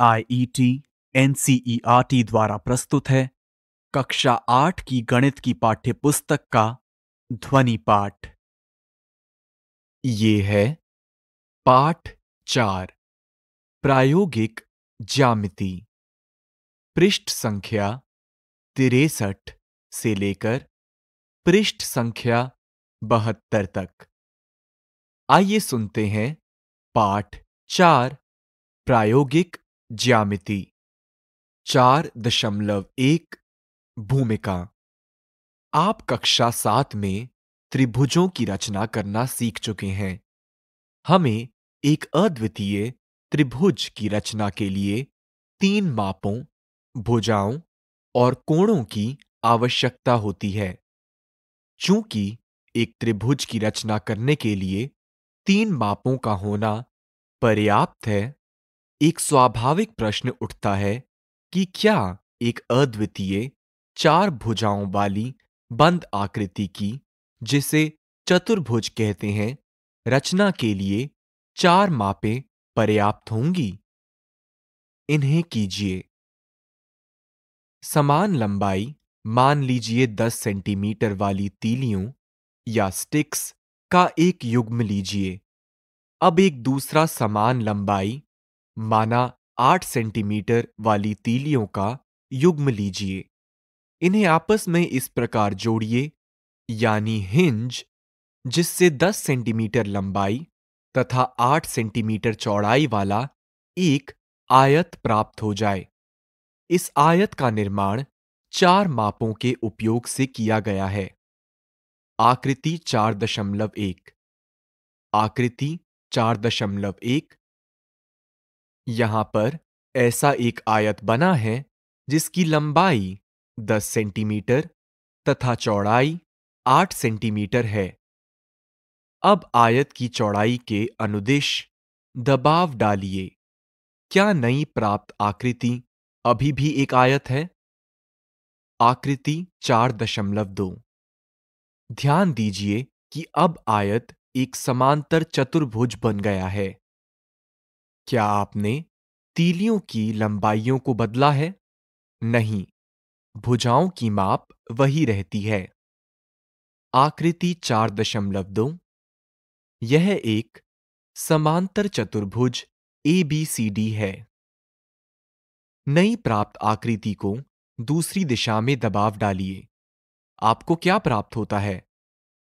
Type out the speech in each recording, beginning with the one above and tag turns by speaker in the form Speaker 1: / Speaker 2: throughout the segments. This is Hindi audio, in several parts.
Speaker 1: आर टी e e द्वारा प्रस्तुत है कक्षा आठ की गणित की पाठ्य पुस्तक का ध्वनि पाठ ये है पाठ चार प्रायोगिक ज्यामिति पृष्ठ संख्या तिरसठ से लेकर पृष्ठ संख्या बहत्तर तक आइए सुनते हैं पाठ चार प्रायोगिक ज्यामिति चार दशमलव एक भूमिका आप कक्षा सात में त्रिभुजों की रचना करना सीख चुके हैं हमें एक अद्वितीय त्रिभुज की रचना के लिए तीन मापों भुजाओं और कोणों की आवश्यकता होती है चूंकि एक त्रिभुज की रचना करने के लिए तीन मापों का होना पर्याप्त है एक स्वाभाविक प्रश्न उठता है कि क्या एक अद्वितीय चार भुजाओं वाली बंद आकृति की जिसे चतुर्भुज कहते हैं रचना के लिए चार मापे पर्याप्त होंगी इन्हें कीजिए समान लंबाई मान लीजिए 10 सेंटीमीटर वाली तीलियों या स्टिक्स का एक युग्म लीजिए अब एक दूसरा समान लंबाई माना आठ सेंटीमीटर वाली तीलियों का युग्म लीजिए इन्हें आपस में इस प्रकार जोड़िए यानी हिंज जिससे 10 सेंटीमीटर लंबाई तथा 8 सेंटीमीटर चौड़ाई वाला एक आयत प्राप्त हो जाए इस आयत का निर्माण चार मापों के उपयोग से किया गया है आकृति चार दशमलव एक आकृति चार दशमलव एक यहां पर ऐसा एक आयत बना है जिसकी लंबाई 10 सेंटीमीटर तथा चौड़ाई 8 सेंटीमीटर है अब आयत की चौड़ाई के अनुदेश दबाव डालिए क्या नई प्राप्त आकृति अभी भी एक आयत है आकृति 4.2 ध्यान दीजिए कि अब आयत एक समांतर चतुर्भुज बन गया है क्या आपने तीलियों की लंबाइयों को बदला है नहीं भुजाओं की माप वही रहती है आकृति चार दशमलव दो यह एक समांतर चतुर्भुज ए बी सी डी है नई प्राप्त आकृति को दूसरी दिशा में दबाव डालिए आपको क्या प्राप्त होता है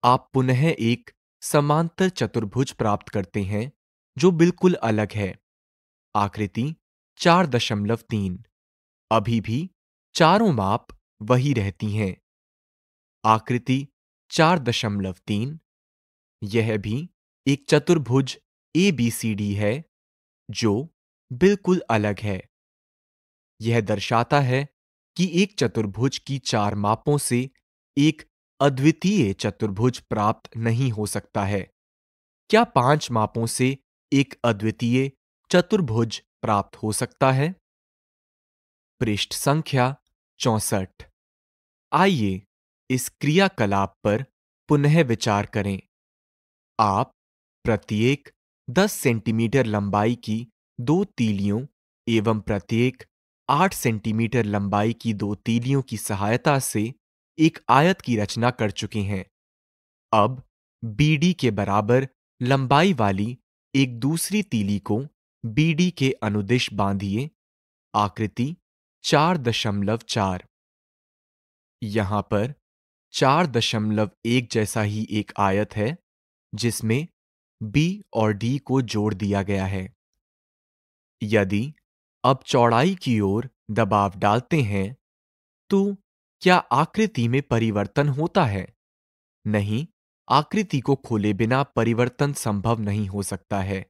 Speaker 1: आप पुनः एक समांतर चतुर्भुज प्राप्त करते हैं जो बिल्कुल अलग है आकृति चार दशमलव तीन अभी भी चारों माप वही रहती हैं आकृति चार दशमलव तीन यह भी एक चतुर्भुज ए बी सी डी है जो बिल्कुल अलग है यह दर्शाता है कि एक चतुर्भुज की चार मापों से एक अद्वितीय चतुर्भुज प्राप्त नहीं हो सकता है क्या पांच मापों से एक अद्वितीय चतुर्भुज प्राप्त हो सकता है पृष्ठ संख्या चौसठ आइए इस क्रियाकलाप पर पुनः विचार करें आप प्रत्येक 10 सेंटीमीटर लंबाई की दो तीलियों एवं प्रत्येक 8 सेंटीमीटर लंबाई की दो तीलियों की सहायता से एक आयत की रचना कर चुके हैं अब डी के बराबर लंबाई वाली एक दूसरी तीली को बीडी के अनुदिश बांधिए आकृति चार दशमलव चार यहां पर चार दशमलव एक जैसा ही एक आयत है जिसमें बी और डी को जोड़ दिया गया है यदि अब चौड़ाई की ओर दबाव डालते हैं तो क्या आकृति में परिवर्तन होता है नहीं आकृति को खोले बिना परिवर्तन संभव नहीं हो सकता है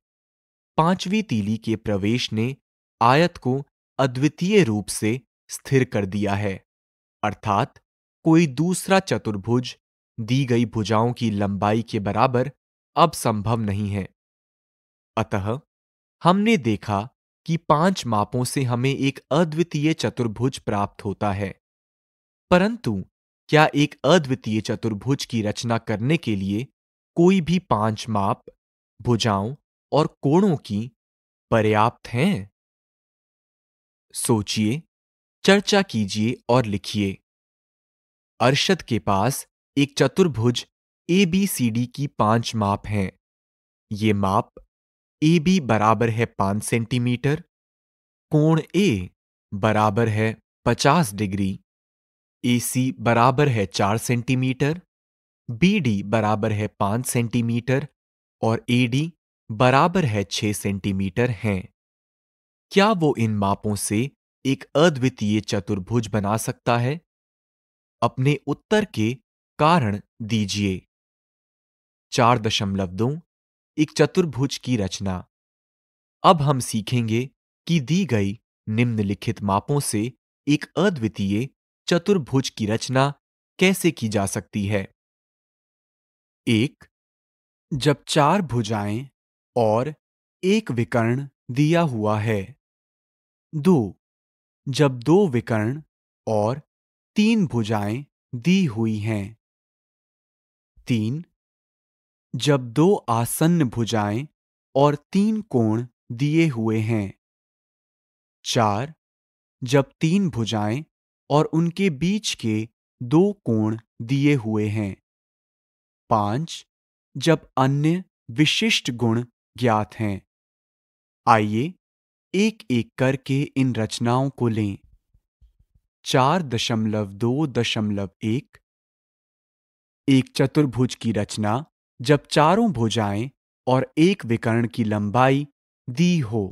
Speaker 1: पांचवी तीली के प्रवेश ने आयत को अद्वितीय रूप से स्थिर कर दिया है अर्थात कोई दूसरा चतुर्भुज दी गई भुजाओं की लंबाई के बराबर अब संभव नहीं है अतः हमने देखा कि पांच मापों से हमें एक अद्वितीय चतुर्भुज प्राप्त होता है परंतु क्या एक अद्वितीय चतुर्भुज की रचना करने के लिए कोई भी पांच माप भुजाओं और कोणों की पर्याप्त हैं सोचिए चर्चा कीजिए और लिखिए अरशद के पास एक चतुर्भुज ए बी सी डी की पांच माप हैं ये माप ए बी बराबर है पांच सेंटीमीटर कोण ए बराबर है पचास डिग्री ए सी बराबर है चार सेंटीमीटर बी डी बराबर है पांच सेंटीमीटर और ए डी बराबर है छह सेंटीमीटर हैं क्या वो इन मापों से एक अद्वितीय चतुर्भुज बना सकता है अपने उत्तर के कारण दीजिए चार दशमलव दो एक चतुर्भुज की रचना अब हम सीखेंगे कि दी गई निम्नलिखित मापों से एक अद्वितीय चतुर्भुज की रचना कैसे की जा सकती है एक जब चार भुजाएं और एक विकर्ण दिया हुआ है दो जब दो विकर्ण और तीन भुजाएं दी हुई हैं तीन जब दो आसन्न भुजाएं और तीन कोण दिए हुए हैं चार जब तीन भुजाएं और उनके बीच के दो कोण दिए हुए हैं पांच जब अन्य विशिष्ट गुण ज्ञात हैं आइए एक एक करके इन रचनाओं को लें चार दशमलव दो दशमलव एक एक चतुर्भुज की रचना जब चारों भुजाएं और एक विकर्ण की लंबाई दी हो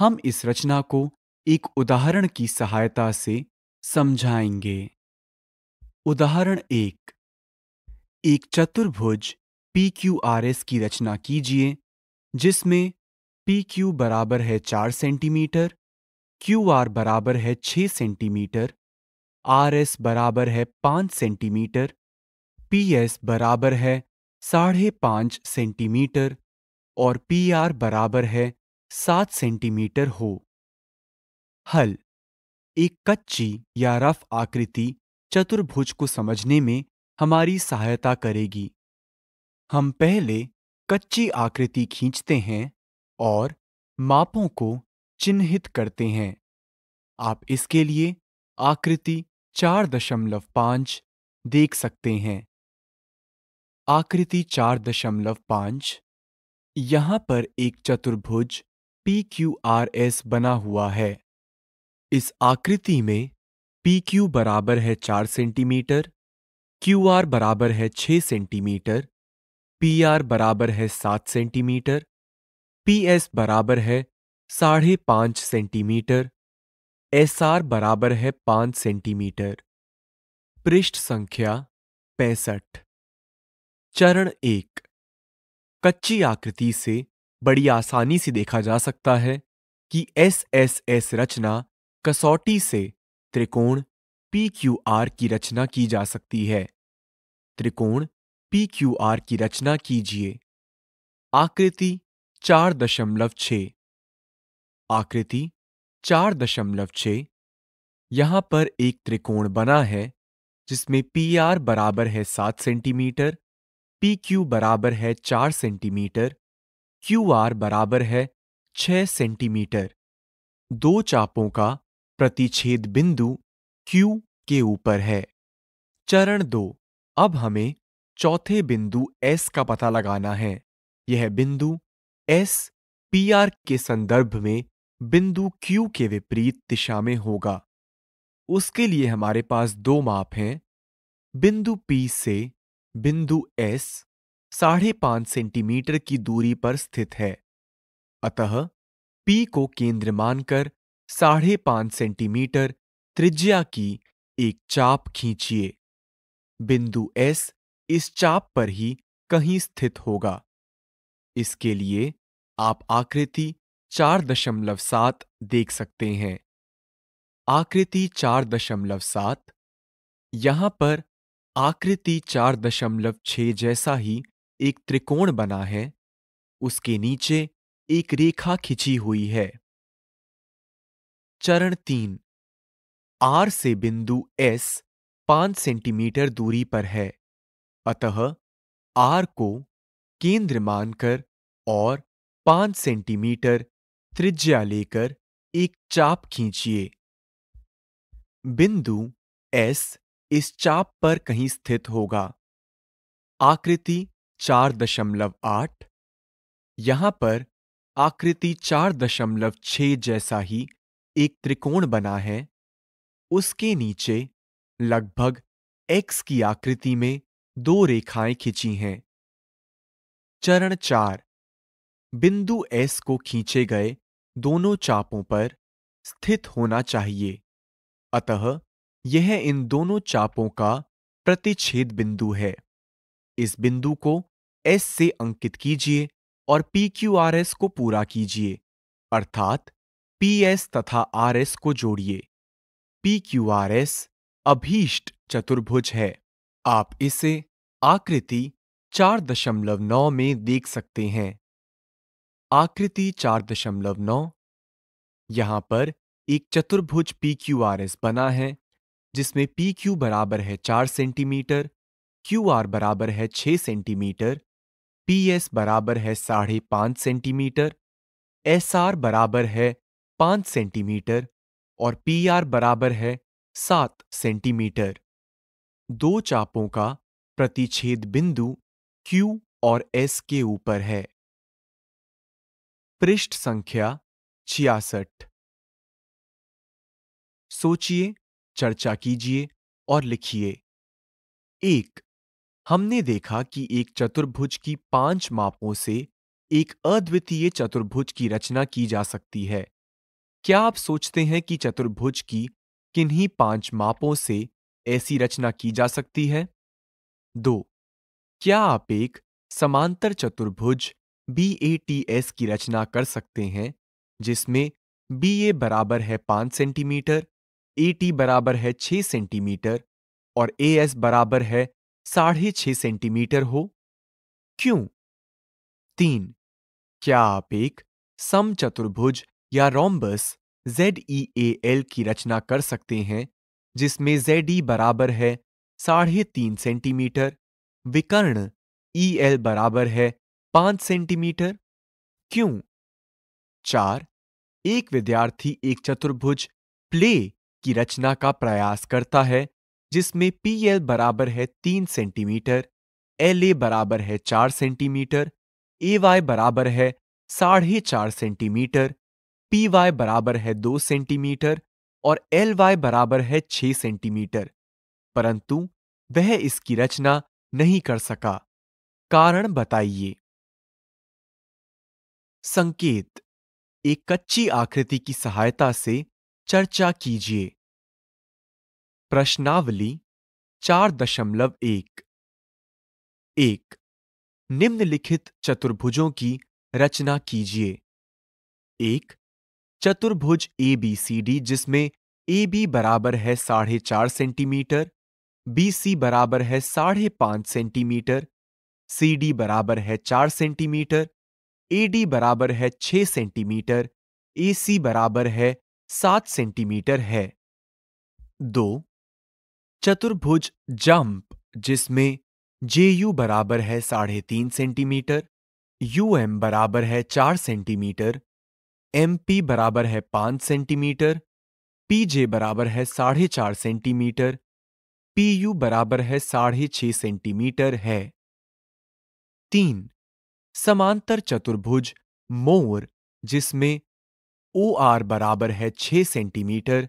Speaker 1: हम इस रचना को एक उदाहरण की सहायता से समझाएंगे उदाहरण एक एक चतुर्भुज पी क्यू आर एस की रचना कीजिए जिसमें पी क्यू बराबर है चार सेंटीमीटर क्यू आर बराबर है छह सेंटीमीटर आर एस बराबर है पांच सेंटीमीटर पी एस बराबर है साढ़े पांच सेंटीमीटर और पी आर बराबर है सात सेंटीमीटर हो हल एक कच्ची या रफ आकृति चतुर्भुज को समझने में हमारी सहायता करेगी हम पहले कच्ची आकृति खींचते हैं और मापों को चिन्हित करते हैं आप इसके लिए आकृति चार दशमलव पांच देख सकते हैं आकृति चार दशमलव पांच यहां पर एक चतुर्भुज पी क्यू आर एस बना हुआ है इस आकृति में पी क्यू बराबर है चार सेंटीमीटर क्यू आर बराबर है छह सेंटीमीटर पी आर बराबर है सात सेंटीमीटर पी एस बराबर है साढ़े पांच सेंटीमीटर एस आर बराबर है पांच सेंटीमीटर पृष्ठ संख्या पैंसठ चरण एक कच्ची आकृति से बड़ी आसानी से देखा जा सकता है कि एस एस एस रचना कसौटी से त्रिकोण पी क्यू आर की रचना की जा सकती है त्रिकोण पी क्यू आर की रचना कीजिए आकृति चार दशमलव छ आकृति चार दशमलव छ यहां पर एक त्रिकोण बना है जिसमें पी आर बराबर है सात सेंटीमीटर पी क्यू बराबर है चार सेंटीमीटर क्यू आर बराबर है छह सेंटीमीटर दो चापों का प्रतिच्छेद बिंदु Q के ऊपर है चरण दो अब हमें चौथे बिंदु S का पता लगाना है यह बिंदु S PR के संदर्भ में बिंदु Q के विपरीत दिशा में होगा उसके लिए हमारे पास दो माप हैं बिंदु P से बिंदु S साढ़े पांच सेंटीमीटर की दूरी पर स्थित है अतः P को केंद्र मानकर साढ़े पांच सेंटीमीटर त्रिज्या की एक चाप खींचिए बिंदु एस इस चाप पर ही कहीं स्थित होगा इसके लिए आप आकृति चार दशमलव सात देख सकते हैं आकृति चार दशमलव सात यहां पर आकृति चार दशमलव छ जैसा ही एक त्रिकोण बना है उसके नीचे एक रेखा खिंची हुई है चरण तीन आर से बिंदु एस पांच सेंटीमीटर दूरी पर है अतः आर को केंद्र मानकर और पांच सेंटीमीटर त्रिज्या लेकर एक चाप खींचिए बिंदु एस इस चाप पर कहीं स्थित होगा आकृति चार दशमलव आठ यहां पर आकृति चार दशमलव छ जैसा ही एक त्रिकोण बना है उसके नीचे लगभग एक्स की आकृति में दो रेखाएं खींची हैं चरण चार बिंदु एस को खींचे गए दोनों चापों पर स्थित होना चाहिए अतः यह इन दोनों चापों का प्रतिच्छेद बिंदु है इस बिंदु को एस से अंकित कीजिए और पी क्यू आर एस को पूरा कीजिए अर्थात पीएस तथा आरएस को जोड़िए पीक्यूआरएस अभीष्ट चतुर्भुज है आप इसे आकृति 4.9 में देख सकते हैं आकृति 4.9 यहां पर एक चतुर्भुज पीक्यूआरएस बना है जिसमें पी क्यू बराबर है 4 सेंटीमीटर क्यू आर बराबर है 6 सेंटीमीटर एस बराबर है साढ़े पांच सेंटीमीटर एस आर बराबर है पांच सेंटीमीटर और पी आर बराबर है सात सेंटीमीटर दो चापों का प्रतिच्छेद बिंदु Q और S के ऊपर है पृष्ठ संख्या छियासठ सोचिए चर्चा कीजिए और लिखिए एक हमने देखा कि एक चतुर्भुज की पांच मापों से एक अद्वितीय चतुर्भुज की रचना की जा सकती है क्या आप सोचते हैं कि चतुर्भुज की किन्हीं पांच मापों से ऐसी रचना की जा सकती है दो क्या आप एक समांतर चतुर्भुज बी ए टी एस की रचना कर सकते हैं जिसमें बी ए बराबर है पांच सेंटीमीटर ए टी बराबर है छह सेंटीमीटर और एस बराबर है साढ़े छह सेंटीमीटर हो क्यों तीन क्या आप एक सम चतुर्भुज या rhombus Z E A L की रचना कर सकते हैं जिसमें जेड ई e बराबर है साढ़े तीन सेंटीमीटर विकर्ण ई e एल बराबर है पांच सेंटीमीटर क्यों चार एक विद्यार्थी एक चतुर्भुज प्ले की रचना का प्रयास करता है जिसमें पी एल बराबर है तीन सेंटीमीटर एल ए बराबर है चार सेंटीमीटर ए वाई बराबर है साढ़े चार सेंटीमीटर पी वाई बराबर है दो सेंटीमीटर और एल वाई बराबर है छह सेंटीमीटर परंतु वह इसकी रचना नहीं कर सका कारण बताइए संकेत एक कच्ची आकृति की सहायता से चर्चा कीजिए प्रश्नावली चार दशमलव एक एक निम्नलिखित चतुर्भुजों की रचना कीजिए एक चतुर्भुज ए बी सी डी जिसमें ए बी बराबर है साढ़े चार सेंटीमीटर बी सी बराबर है साढ़े पांच सेंटीमीटर सी डी बराबर है चार सेंटीमीटर ए डी बराबर है छह सेंटीमीटर ए सी बराबर है सात सेंटीमीटर है दो चतुर्भुज जंप जिसमें जे यू बराबर है साढ़े तीन सेंटीमीटर यू एम बराबर है चार सेंटीमीटर एम पी बराबर है पांच सेंटीमीटर पी जे बराबर है साढ़े चार सेंटीमीटर पी यू बराबर है साढ़े छह सेंटीमीटर है तीन समांतर चतुर्भुज मोर जिसमें ओ आर बराबर है छह सेंटीमीटर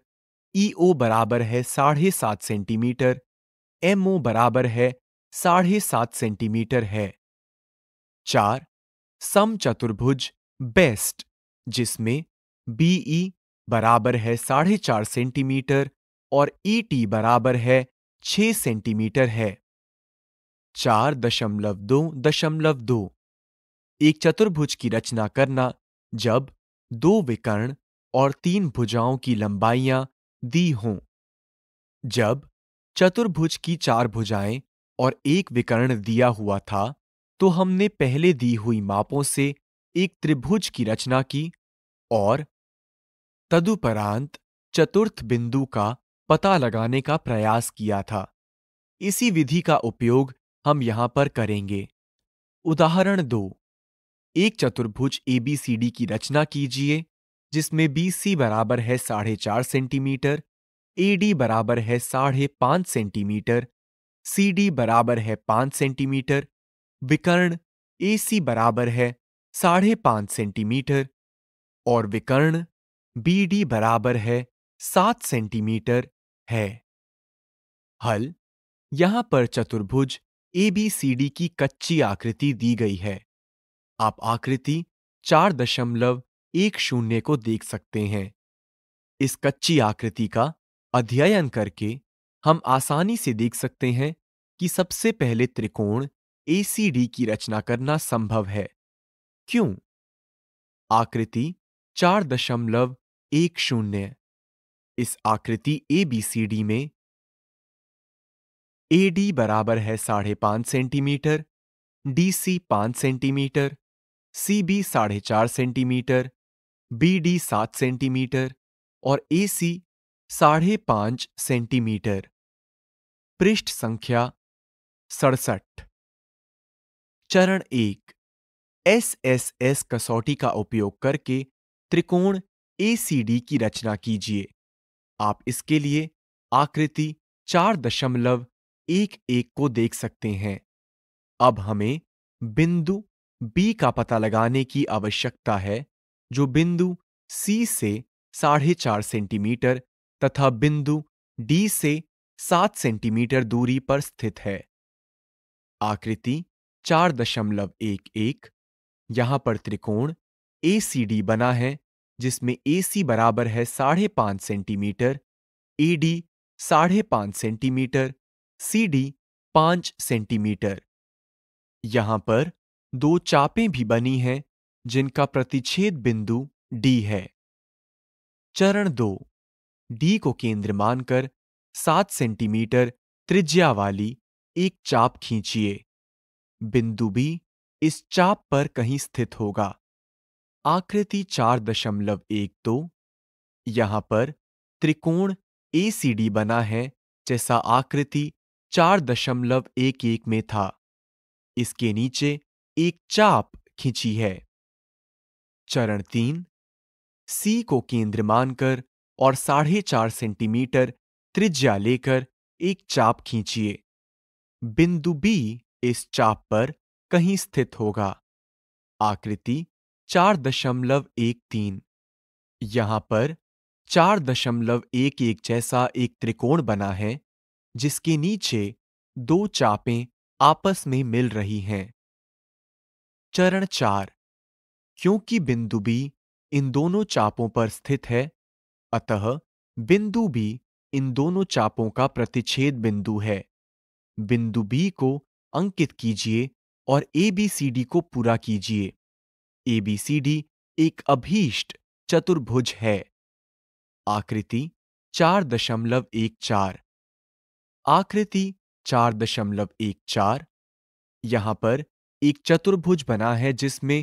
Speaker 1: ई e ओ बराबर है साढ़े सात सेंटीमीटर एम ओ बराबर है साढ़े सात सेंटीमीटर है चार सम चतुर्भुज बेस्ट जिसमें बीई e बराबर है साढ़े चार सेंटीमीटर और ईटी e बराबर है छह सेंटीमीटर है चार दशमलव दो दशमलव दो एक चतुर्भुज की रचना करना जब दो विकर्ण और तीन भुजाओं की लंबाइयां दी हों जब चतुर्भुज की चार भुजाएं और एक विकर्ण दिया हुआ था तो हमने पहले दी हुई मापों से एक त्रिभुज की रचना की और तदुपरांत चतुर्थ बिंदु का पता लगाने का प्रयास किया था इसी विधि का उपयोग हम यहां पर करेंगे उदाहरण दो एक चतुर्भुज एबीसीडी की रचना कीजिए जिसमें बीसी बराबर है साढ़े चार सेंटीमीटर एडी बराबर है साढ़े पांच सेंटीमीटर सीडी बराबर है पांच सेंटीमीटर विकर्ण एसी बराबर है साढ़े पांच सेंटीमीटर और विकर्ण बी डी बराबर है सात सेंटीमीटर है हल यहां पर चतुर्भुज एबीसीडी की कच्ची आकृति दी गई है आप आकृति चार दशमलव एक शून्य को देख सकते हैं इस कच्ची आकृति का अध्ययन करके हम आसानी से देख सकते हैं कि सबसे पहले त्रिकोण डी की रचना करना संभव है क्यों आकृति चार दशमलव एक शून्य इस आकृति एबीसीडी में एडी बराबर है साढ़े पांच सेंटीमीटर डीसी पांच सेंटीमीटर सीबी साढ़े चार सेंटीमीटर बीडी सात सेंटीमीटर और एसी साढ़े पांच सेंटीमीटर पृष्ठ संख्या सड़सठ चरण एक एस एस एस कसौटी का उपयोग करके त्रिकोण एसीडी की रचना कीजिए आप इसके लिए आकृति चार दशमलव एक एक को देख सकते हैं अब हमें बिंदु बी का पता लगाने की आवश्यकता है जो बिंदु सी से साढ़े चार सेंटीमीटर तथा बिंदु डी से सात सेंटीमीटर दूरी पर स्थित है आकृति चार दशमलव एक एक यहां पर त्रिकोण ए सी डी बना है जिसमें ए सी बराबर है साढ़े पांच सेंटीमीटर ए e डी साढ़े पांच सेंटीमीटर सी डी पांच सेंटीमीटर यहां पर दो चापें भी बनी हैं जिनका प्रतिच्छेद बिंदु डी है चरण दो डी को केंद्र मानकर सात सेंटीमीटर त्रिज्या वाली एक चाप खींचिए बिंदु बी इस चाप पर कहीं स्थित होगा आकृति चार दशमलव एक दो यहां पर त्रिकोण ए बना है जैसा आकृति चार दशमलव एक एक में था इसके नीचे एक चाप खींची है चरण तीन सी को केंद्र मानकर और साढ़े चार सेंटीमीटर त्रिज्या लेकर एक चाप खींचिए बिंदु बी इस चाप पर कहीं स्थित होगा आकृति चार दशमलव एक तीन यहां पर चार दशमलव एक एक जैसा एक त्रिकोण बना है जिसके नीचे दो चापें आपस में मिल रही हैं चरण चार क्योंकि बिंदु भी इन दोनों चापों पर स्थित है अतः बिंदु भी इन दोनों चापों का प्रतिच्छेद बिंदु है बिंदु बी को अंकित कीजिए और एबीसीडी को पूरा कीजिए एबीसीडी एक अभीष्ट चतुर्भुज है आकृति चार दशमलव एक चार आकृति चार दशमलव एक चार यहां पर एक चतुर्भुज बना है जिसमें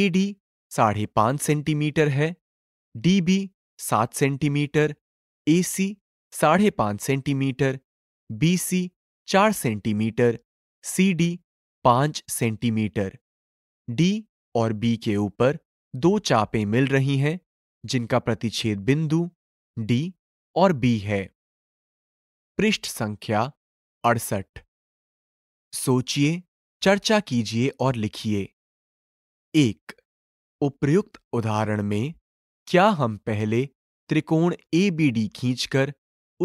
Speaker 1: एडी साढ़े पांच सेंटीमीटर है डीबी सात सेंटीमीटर एसी साढ़े पांच सेंटीमीटर बीसी चार सेंटीमीटर सी डी पांच सेंटीमीटर डी और बी के ऊपर दो चापें मिल रही हैं जिनका प्रतिच्छेद बिंदु डी और बी है पृष्ठ संख्या अड़सठ सोचिए चर्चा कीजिए और लिखिए एक उपयुक्त उदाहरण में क्या हम पहले त्रिकोण एबीडी खींचकर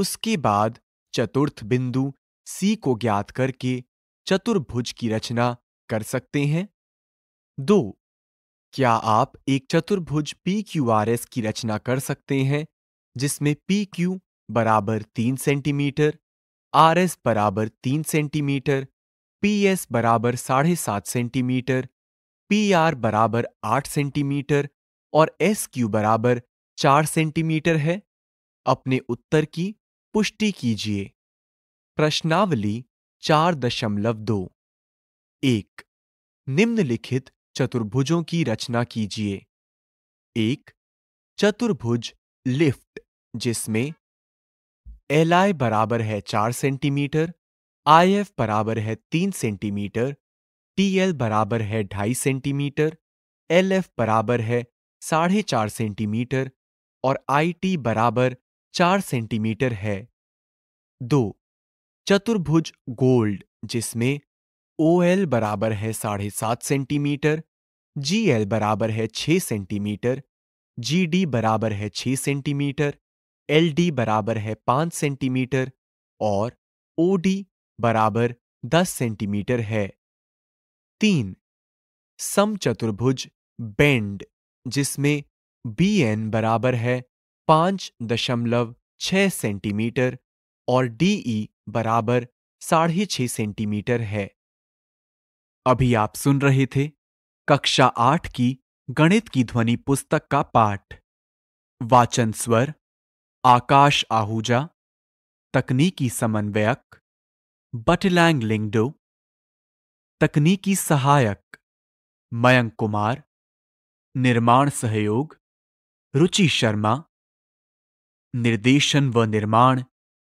Speaker 1: उसके बाद चतुर्थ बिंदु सी को ज्ञात करके चतुर्भुज की रचना कर सकते हैं दो क्या आप एक चतुर्भुज पी क्यू आर एस की रचना कर सकते हैं जिसमें पी क्यू बराबर तीन सेंटीमीटर आर एस बराबर तीन सेंटीमीटर पी एस बराबर साढ़े सात सेंटीमीटर पी आर बराबर आठ सेंटीमीटर और एस क्यू बराबर चार सेंटीमीटर है अपने उत्तर की पुष्टि कीजिए प्रश्नावली चार दशमलव दो एक निम्नलिखित चतुर्भुजों की रचना कीजिए एक चतुर्भुज लिफ्ट जिसमें एल आई बराबर है चार सेंटीमीटर आई एफ बराबर है तीन सेंटीमीटर टी एल बराबर है ढाई सेंटीमीटर एल एफ बराबर है साढ़े चार सेंटीमीटर और आई टी बराबर चार सेंटीमीटर है दो चतुर्भुज गोल्ड जिसमें ओ एल बराबर है साढ़े सात सेंटीमीटर जी एल बराबर है छ सेंटीमीटर जी डी बराबर है छ सेंटीमीटर एल डी बराबर है पांच सेंटीमीटर और ओ डी बराबर दस सेंटीमीटर है तीन समचतुर्भुज बेंड जिसमें बी एन बराबर है पांच दशमलव छह सेंटीमीटर और डी ई e बराबर साढ़े छह सेंटीमीटर है अभी आप सुन रहे थे कक्षा आठ की गणित की ध्वनि पुस्तक का पाठ वाचन स्वर आकाश आहूजा तकनीकी समन्वयक बटलैंग लिंगडो तकनीकी सहायक मयंक कुमार निर्माण सहयोग रुचि शर्मा निर्देशन व निर्माण